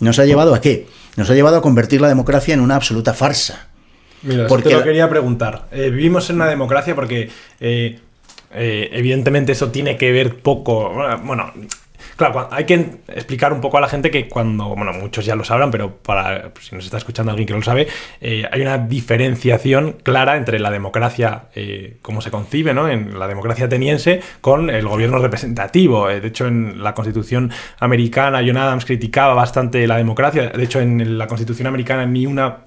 ¿Nos ha llevado a qué? Nos ha llevado a convertir la democracia en una absoluta farsa. Mira, porque... te lo quería preguntar. Eh, vivimos en una democracia porque eh, eh, evidentemente eso tiene que ver poco, bueno, Claro, hay que explicar un poco a la gente que cuando, bueno, muchos ya lo sabrán, pero para si nos está escuchando alguien que no lo sabe, eh, hay una diferenciación clara entre la democracia, eh, como se concibe, ¿no? En la democracia ateniense con el gobierno representativo. Eh, de hecho, en la Constitución americana, John Adams criticaba bastante la democracia. De hecho, en la Constitución americana ni una,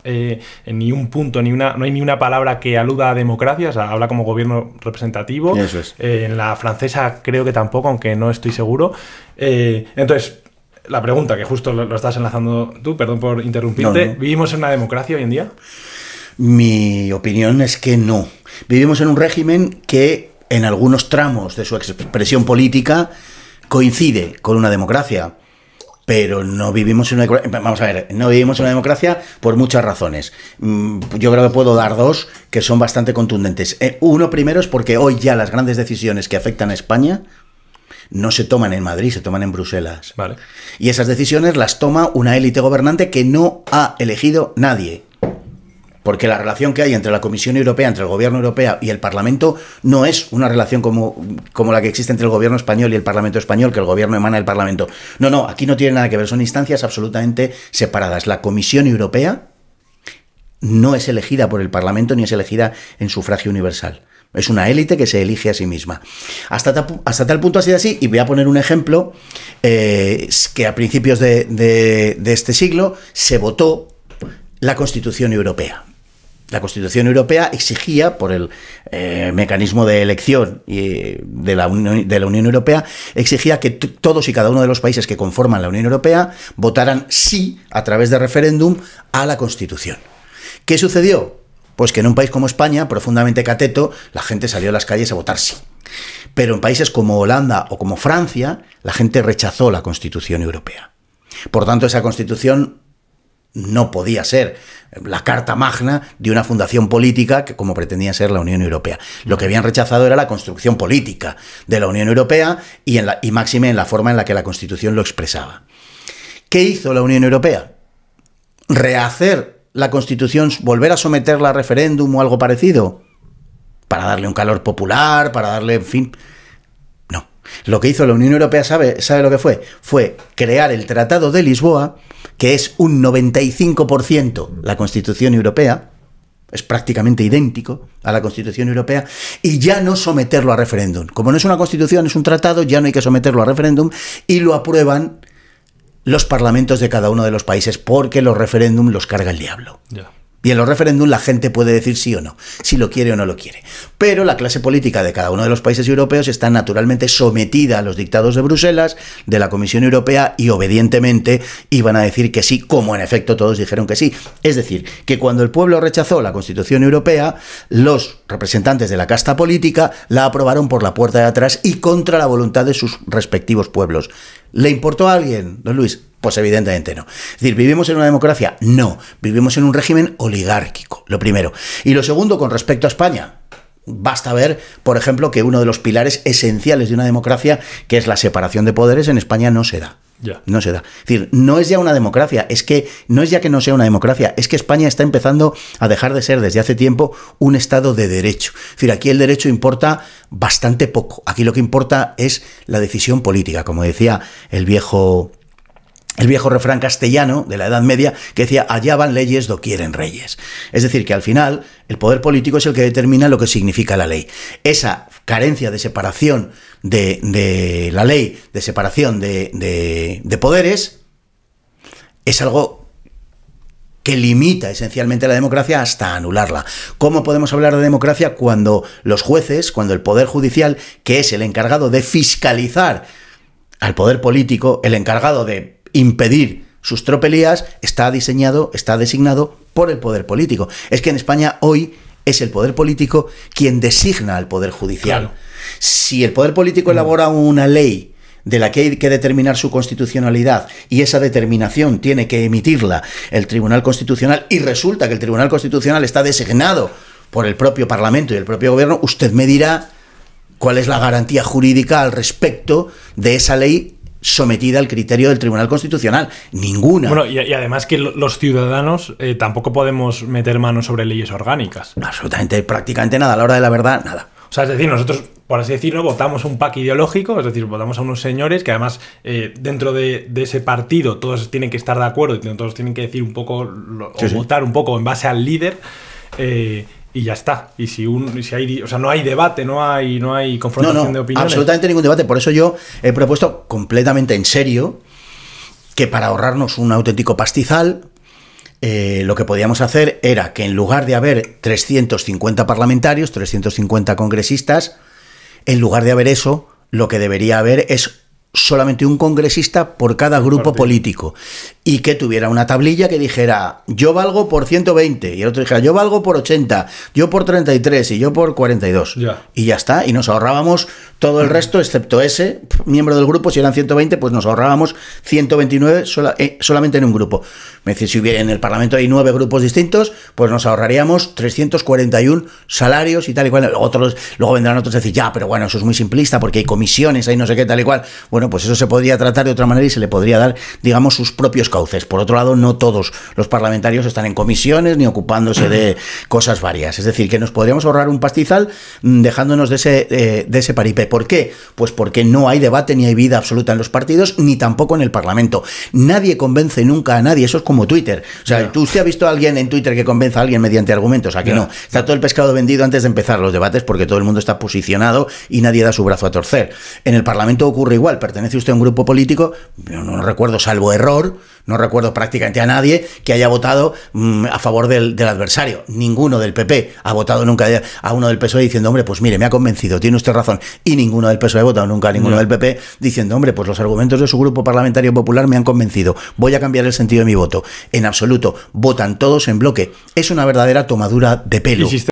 ni un punto, ni una, no hay ni una palabra que aluda a democracia. O sea, habla como gobierno representativo. Eso es. en la francesa creo que tampoco, aunque no estoy seguro. Eh, entonces, la pregunta que justo lo, estás enlazando tú, perdón por interrumpirte, ¿vivimos en una democracia hoy en día? Mi opinión es que no. Vivimos en un régimen que en algunos tramos de su expresión política coincide con una democracia. Pero no vivimos una Vamos a ver, no vivimos en una democracia por muchas razones. Mm, yo creo que puedo dar dos que son bastante contundentes. Eh, uno primero es porque hoy ya las grandes decisiones que afectan a España no se toman en Madrid, se toman en Bruselas. Y esas decisiones las toma una élite gobernante que no ha elegido nadie. Porque la relación que hay entre la Comisión Europea, entre el Gobierno Europeo y el Parlamento no es una relación como, como la que existe entre el Gobierno español y el Parlamento español, que el Gobierno emana del Parlamento. No, no, aquí no tiene nada que ver, son instancias absolutamente separadas. La Comisión Europea no es elegida por el Parlamento ni es elegida en sufragio universal. Es una élite que se elige a sí misma. Hasta, hasta tal punto ha sido así, y voy a poner un ejemplo eh, que a principios de, este siglo se votó la Constitución Europea. La Constitución Europea exigía, por el eh, mecanismo de elección de, la Unión, de, la Unión Europea, exigía que todos y cada uno de los países que conforman la Unión Europea votaran sí a través de referéndum a la Constitución. ¿Qué sucedió? Pues que en un país como España, profundamente cateto, la gente salió a las calles a votar sí. Pero en países como Holanda o como Francia, la gente rechazó la Constitución europea. Por tanto, esa Constitución no podía ser la carta magna de una fundación política que como pretendía ser la Unión Europea. Lo que habían rechazado era la construcción política de la Unión Europea y, en y máxime en la forma en la que la Constitución lo expresaba. ¿Qué hizo la Unión Europea? Rehacer la Constitución, volver a someterla a referéndum o algo parecido? Para darle un calor popular, para darle, en fin... No. Lo que hizo la Unión Europea, ¿sabe, sabe lo que fue? Fue crear el Tratado de Lisboa, que es un 95% la Constitución Europea, es prácticamente idéntico a la Constitución Europea, y ya no someterlo a referéndum. Como no es una Constitución, es un tratado, ya no hay que someterlo a referéndum, y lo aprueban los parlamentos de cada uno de los países, porque los referéndum los carga el diablo. Y en los referéndum la gente puede decir sí o no, si lo quiere o no lo quiere. Pero la clase política de cada uno de los países europeos está naturalmente sometida a los dictados de Bruselas, de la Comisión Europea, y obedientemente iban a decir que sí, como en efecto todos dijeron que sí. Es decir, que cuando el pueblo rechazó la Constitución Europea, los representantes de la casta política la aprobaron por la puerta de atrás y contra la voluntad de sus respectivos pueblos. ¿Le importó a alguien, don Luis? Pues evidentemente no. Es decir, ¿vivimos en una democracia? No. Vivimos en un régimen oligárquico, lo primero. Y lo segundo, con respecto a España, Basta ver, por ejemplo, que uno de los pilares esenciales de una democracia, que es la separación de poderes, en España no se da. No se da. Es decir, no es ya una democracia, es que no es ya que no sea una democracia, es que España está empezando a dejar de ser desde hace tiempo un Estado de derecho. Es decir, aquí el derecho importa bastante poco. Aquí lo que importa es la decisión política, como decía el viejo el viejo refrán castellano de la Edad Media que decía allá van leyes, do quieren reyes. Es decir, que al final el poder político es el que determina lo que significa la ley. Esa carencia de separación de, la ley, de separación de poderes, es algo que limita esencialmente la democracia hasta anularla. ¿Cómo podemos hablar de democracia cuando los jueces, cuando el Poder Judicial, que es el encargado de fiscalizar al poder político, el encargado de impedir sus tropelías está diseñado, está designado por el poder político. Es que en España hoy es el poder político quien designa al poder judicial. Si el poder político mm. elabora una ley de la que hay que determinar su constitucionalidad y esa determinación tiene que emitirla el Tribunal Constitucional y resulta que el Tribunal Constitucional está designado por el propio Parlamento y el propio Gobierno, usted me dirá cuál es la garantía jurídica al respecto de esa ley sometida al criterio del Tribunal Constitucional. Ninguna. Bueno, y, además que los ciudadanos eh, tampoco podemos meter manos sobre leyes orgánicas. Absolutamente, prácticamente nada. A la hora de la verdad, nada. O sea, es decir, nosotros, por así decirlo, votamos un pack ideológico, es decir, votamos a unos señores que además eh, dentro de, ese partido todos tienen que estar de acuerdo y todos tienen que decir un poco, o votar un poco en base al líder. Eh, y ya está. Y si, un, si hay, o sea, no hay debate, no hay, no hay confrontación de opiniones. Absolutamente ningún debate. Por eso yo he propuesto completamente en serio que para ahorrarnos un auténtico pastizal, eh, lo que podíamos hacer era que en lugar de haber 350 parlamentarios, 350 congresistas, en lugar de haber eso, lo que debería haber es solamente un congresista por cada grupo político y que tuviera una tablilla que dijera yo valgo por 120 y el otro dijera yo valgo por 80, yo por 33 y yo por 42 y ya está y nos ahorrábamos todo el mm. resto excepto ese miembro del grupo si eran 120 pues nos ahorrábamos 129 eh, solamente en un grupo me dice si hubiera en el Parlamento hay nueve grupos distintos pues nos ahorraríamos 341 salarios y tal y cual otros luego vendrán otros a decir ya pero bueno eso es muy simplista porque hay comisiones hay no sé qué tal y cual bueno bueno, pues eso se podría tratar de otra manera y se le podría dar, digamos, sus propios cauces. Por otro lado, no todos los parlamentarios están en comisiones ni ocupándose de cosas varias. Es decir, que nos podríamos ahorrar un pastizal mm, dejándonos de ese, eh, de ese paripé. ¿Por qué? Pues porque no hay debate ni hay vida absoluta en los partidos ni tampoco en el Parlamento. Nadie convence nunca a nadie. Eso es como Twitter. O sea, tú usted ha visto a alguien en Twitter que convenza a alguien mediante argumentos. Aquí que no. Está todo el pescado vendido antes de empezar los debates porque todo el mundo está posicionado y nadie da su brazo a torcer. En el Parlamento ocurre igual pertenece usted a un grupo político, no, recuerdo, salvo error, no recuerdo prácticamente a nadie que haya votado mm, a favor del, adversario. Ninguno del PP ha votado nunca a uno del PSOE diciendo, hombre, pues mire, me ha convencido, tiene usted razón. Y ninguno del PSOE ha votado nunca a ninguno del PP diciendo, hombre, pues los argumentos de su grupo parlamentario popular me han convencido, voy a cambiar el sentido de mi voto. En absoluto, votan todos en bloque. Es una verdadera tomadura de pelo.